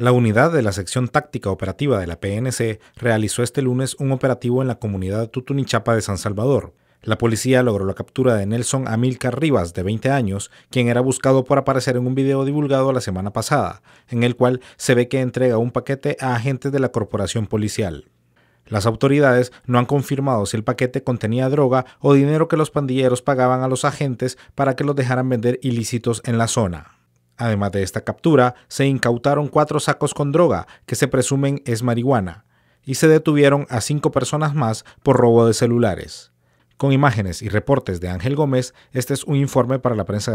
La unidad de la sección táctica operativa de la PNC realizó este lunes un operativo en la comunidad Tutunichapa de San Salvador. La policía logró la captura de Nelson Amilcar Rivas, de 20 años, quien era buscado por aparecer en un video divulgado la semana pasada, en el cual se ve que entrega un paquete a agentes de la corporación policial. Las autoridades no han confirmado si el paquete contenía droga o dinero que los pandilleros pagaban a los agentes para que los dejaran vender ilícitos en la zona. Además de esta captura, se incautaron cuatro sacos con droga, que se presumen es marihuana, y se detuvieron a cinco personas más por robo de celulares. Con imágenes y reportes de Ángel Gómez, este es un informe para la prensa